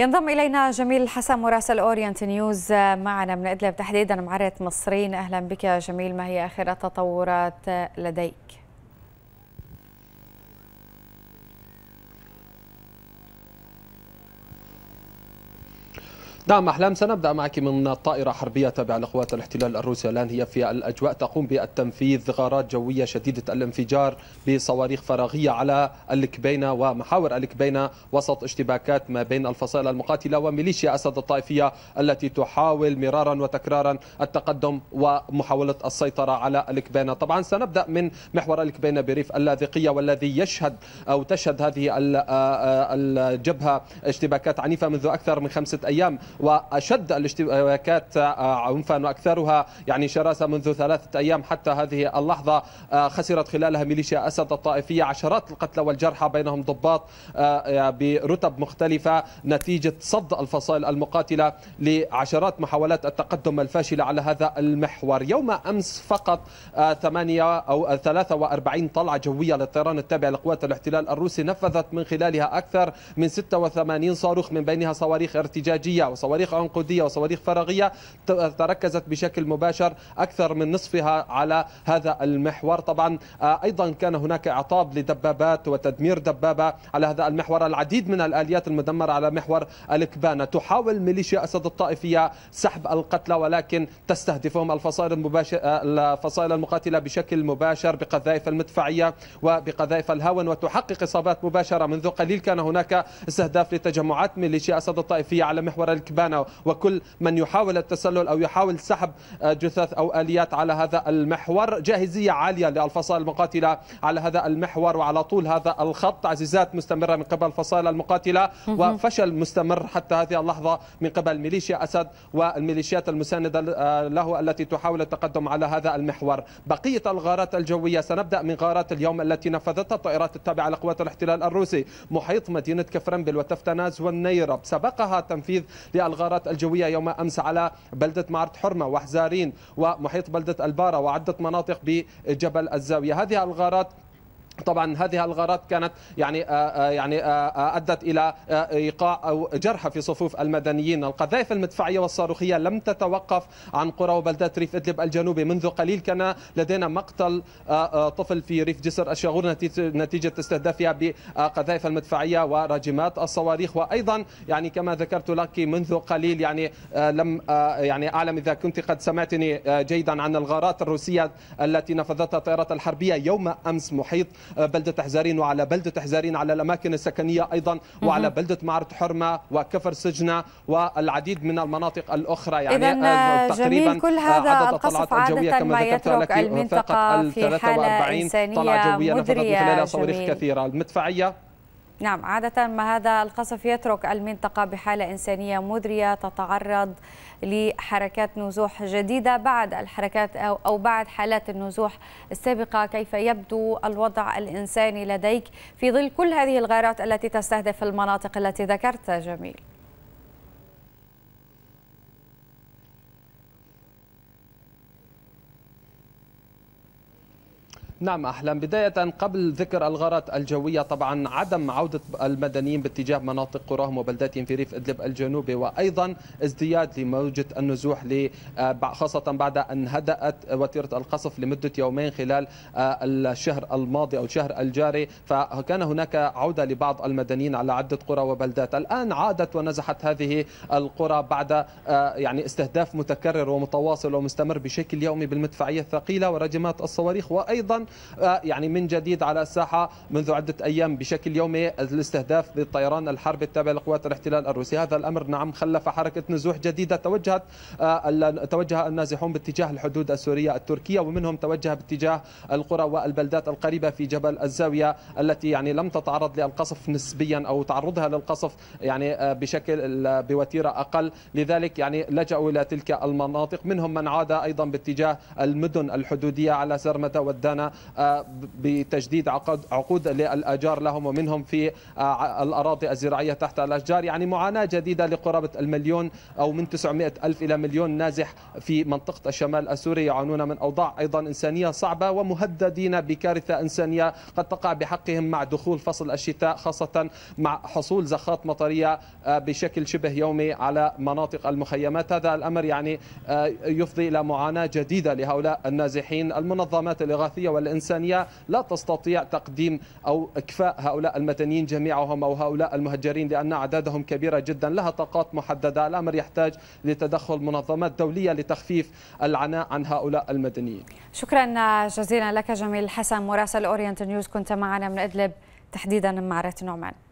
ينضم الينا جميل الحسن مراسل اورينت نيوز آه، معنا من ادلب تحديدا معرة مصرين اهلا بك جميل ما هي اخر التطورات آه، لديك؟ نعم أحلام سنبدأ معك من طائرة حربية تابعة لقوات الاحتلال الروسي الآن هي في الأجواء تقوم بالتنفيذ غارات جوية شديدة الانفجار بصواريخ فراغية على الكبينة ومحاور الكبينة وسط اشتباكات ما بين الفصائل المقاتلة وميليشيا أسد الطائفية التي تحاول مرارا وتكرارا التقدم ومحاولة السيطرة على الكبينة طبعا سنبدأ من محور الكبينة بريف اللاذقية والذي يشهد أو تشهد هذه آه، آه، الجبهة اشتباكات عنيفة منذ أكثر من خمسة أيام واشد الاشتباكات آه، عنفا واكثرها يعني شراسه منذ ثلاثه ايام حتى هذه اللحظه آه، خسرت خلالها ميليشيا اسد الطائفيه عشرات القتلى والجرحى بينهم ضباط آه، برتب مختلفه نتيجه صد الفصائل المقاتله لعشرات محاولات التقدم الفاشله على هذا المحور يوم امس فقط ثمانية أو 43 طلعة جوية للطيران التابع لقوات الاحتلال الروسي نفذت من خلالها أكثر من 86 صاروخ من بينها صواريخ ارتجاجية وصواريخ صواريخ عنقوديه وصواريخ فراغيه تركزت بشكل مباشر أكثر من نصفها على هذا المحور طبعا آه، أيضا كان هناك إعطاب لدبابات وتدمير دبابة على هذا المحور العديد من الآليات المدمرة على محور الكبانة تحاول ميليشيا أسد الطائفية سحب القتلى ولكن تستهدفهم الفصائل المباشر آه، الفصائل المقاتلة بشكل مباشر بقذائف المدفعية وبقذائف الهاون وتحقق إصابات مباشرة منذ قليل كان هناك استهداف لتجمعات ميليشيا أسد الطائفية على محور ركبانا وكل من يحاول التسلل أو يحاول سحب آه، جثث أو آليات على هذا المحور جاهزية عالية للفصائل المقاتلة على هذا المحور وعلى طول هذا الخط عزيزات مستمرة من قبل الفصائل المقاتلة وفشل مستمر حتى هذه اللحظة من قبل ميليشيا أسد والميليشيات المساندة آه، له التي تحاول التقدم على هذا المحور بقية الغارات الجوية سنبدأ من غارات اليوم التي نفذتها الطائرات التابعة لقوات الاحتلال الروسي محيط مدينة كفرنبل وتفتناز والنيرب سبقها تنفيذ بالغارات الجوية يوم أمس على بلدة مارت حرمة وحزارين ومحيط بلدة البارة وعدة مناطق بجبل الزاوية هذه الغارات طبعا هذه الغارات كانت يعني آآ آه، آه، يعني آآ آه، ادت الى ايقاع او جرحى في صفوف المدنيين، القذائف المدفعيه والصاروخيه لم تتوقف عن قرى وبلدات ريف ادلب الجنوبي، منذ قليل كان لدينا مقتل طفل في ريف جسر الشاغور نتيجه استهدافها بقذائف المدفعيه وراجمات الصواريخ، وايضا يعني كما ذكرت لك منذ قليل يعني لم يعني اعلم اذا كنت قد سمعتني جيدا عن الغارات الروسيه التي نفذتها الطائرات الحربيه يوم امس محيط بلدة حزارين وعلى بلدة حزارين على الأماكن السكنية أيضا وعلى بلدة معرة حرمة وكفر سجنة والعديد من المناطق الأخرى يعني إذن آه، تقريبا جميل كل آه، هذا القصف عادة ما يترك المنطقة في حالة إنسانية مدرية طلعة جوية من خلالها صواريخ كثيرة المدفعية نعم عادة ما هذا القصف يترك المنطقة بحالة إنسانية مدرية تتعرض لحركات نزوح جديدة بعد الحركات أو بعد حالات النزوح السابقة كيف يبدو الوضع الإنساني لديك في ظل كل هذه الغارات التي تستهدف المناطق التي ذكرتها جميل نعم أحلام بداية قبل ذكر الغارات الجوية طبعا عدم عودة المدنيين باتجاه مناطق قراهم وبلداتهم في ريف إدلب الجنوبي وأيضا ازدياد لموجة النزوح آه، خاصة بعد أن هدأت وتيرة القصف لمدة يومين خلال آه، الشهر الماضي أو الشهر الجاري فكان هناك عودة لبعض المدنيين على عدة قرى وبلدات الآن عادت ونزحت هذه القرى بعد آه، يعني استهداف متكرر ومتواصل ومستمر بشكل يومي بالمدفعية الثقيلة ورجمات الصواريخ وأيضا آه، يعني من جديد على الساحة منذ عدة أيام بشكل يومي الاستهداف للطيران الحرب التابع لقوات الاحتلال الروسي هذا الأمر نعم خلف حركة نزوح جديدة توجهت آه، توجه النازحون باتجاه الحدود السورية التركية ومنهم توجه باتجاه القرى والبلدات القريبة في جبل الزاوية التي يعني لم تتعرض للقصف نسبيا أو تعرضها للقصف يعني آه، بشكل بوتيرة أقل لذلك يعني لجأوا إلى تلك المناطق منهم من عاد أيضا باتجاه المدن الحدودية على سرمدة والدانة آه، بتجديد عقد عقود للأجار لهم ومنهم في آه، الأراضي الزراعية تحت الأشجار يعني معاناة جديدة لقرابة المليون أو من 900 ألف إلى مليون نازح في منطقة الشمال السوري يعانون من أوضاع أيضا إنسانية صعبة ومهددين بكارثة إنسانية قد تقع بحقهم مع دخول فصل الشتاء خاصة مع حصول زخات مطرية آه، بشكل شبه يومي على مناطق المخيمات هذا الأمر يعني يفضي إلى معاناة جديدة لهؤلاء النازحين المنظمات الإغاثية وال الإنسانية لا تستطيع تقديم أو إكفاء هؤلاء المدنيين جميعهم أو هؤلاء المهجرين لأن أعدادهم كبيرة جدا لها طاقات محددة الأمر يحتاج لتدخل منظمات دولية لتخفيف العناء عن هؤلاء المدنيين شكرا جزيلا لك جميل حسن مراسل أورينت نيوز كنت معنا من إدلب تحديدا من معرة نعمان